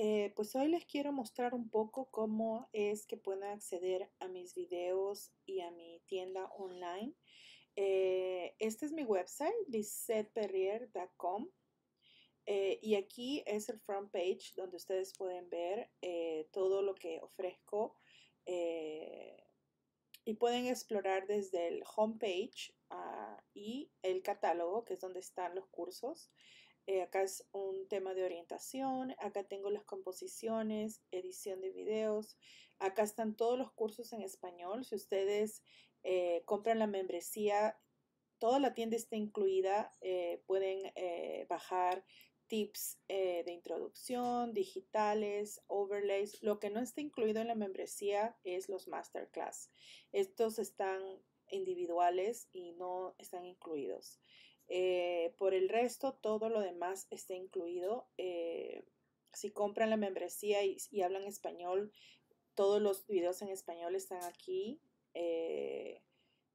Eh, pues hoy les quiero mostrar un poco cómo es que pueden acceder a mis videos y a mi tienda online. Eh, este es mi website, lisetperrier.com. Eh, y aquí es el front page donde ustedes pueden ver todo lo que ofrezco y pueden explorar desde el homepage page ah, y el catálogo, que es donde están los cursos. Eh, acá es un tema de orientación, acá tengo las composiciones, edición de videos, acá están todos los cursos en español. Si ustedes eh, compran la membresía, toda la tienda está incluida, eh, pueden bajar tips de introducción, digitales, overlays. Lo que no está incluido en la membresía es los masterclass. Estos están individuales y no están incluidos. Eh, por el resto, todo lo demás está incluido. Eh, si compran la membresía y, hablan español, todos los videos en español están aquí. Eh,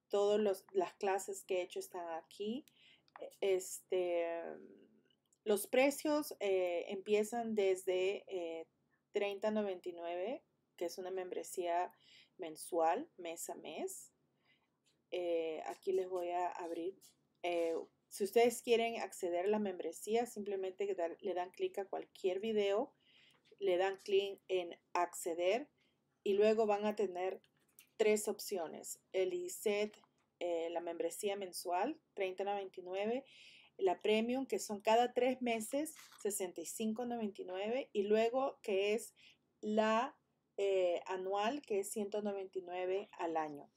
todas las clases que he hecho están aquí. E, este, los precios empiezan desde 30.99, que es una membresía mensual, mes a mes. aquí les voy a abrir si ustedes quieren acceder a la membresía, simplemente le dan clic a cualquier video, le dan clic en acceder y luego van a tener tres opciones. El ISET, eh, la membresía mensual, $30.99, la premium, que son cada tres meses, 65.99, y luego que es la eh, anual, que es 199 al año.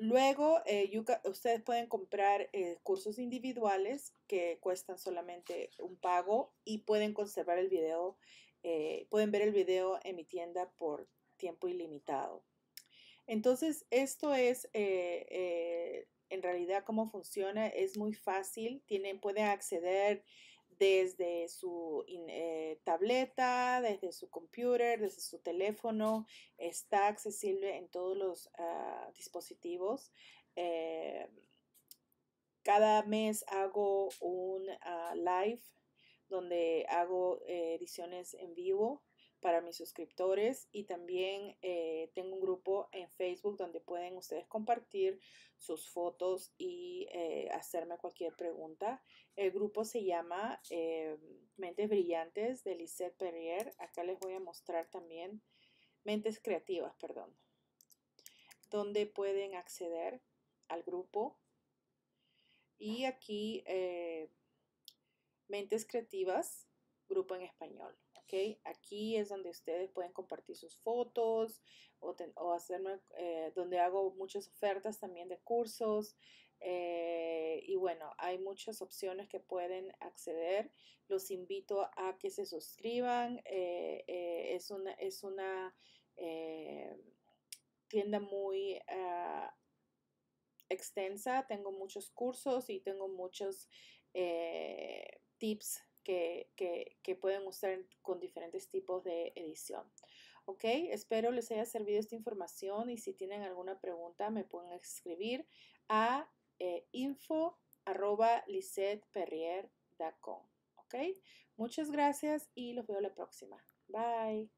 Luego, eh, ustedes pueden comprar eh, cursos individuales que cuestan solamente un pago y pueden conservar el video, eh, pueden ver el video en mi tienda por tiempo ilimitado. Entonces, esto es en realidad cómo funciona, es muy fácil, tienen, pueden acceder desde su eh, tableta, desde su computer, desde su teléfono. Está accesible en todos los ah, dispositivos. Eh, cada mes hago un ah, live donde hago eh, ediciones en vivo para mis suscriptores y también eh, tengo un grupo en Facebook donde pueden ustedes compartir sus fotos y eh, hacerme cualquier pregunta. El grupo se llama eh, Mentes Brillantes de Lisette Perrier. Acá les voy a mostrar también Mentes Creativas, perdón, donde pueden acceder al grupo. Y aquí Mentes Creativas, grupo en español. Aquí es donde ustedes pueden compartir sus fotos o, hacerme, eh, donde hago muchas ofertas también de cursos. Eh, y bueno, hay muchas opciones que pueden acceder. Los invito a que se suscriban. Eh, es una, es una tienda muy... Ah, extensa, tengo muchos cursos y tengo muchos tips que, pueden usar con diferentes tipos de edición. Ok, espero les haya servido esta información y si tienen alguna pregunta me pueden escribir a eh, info arroba Ok, muchas gracias y los veo la próxima. Bye.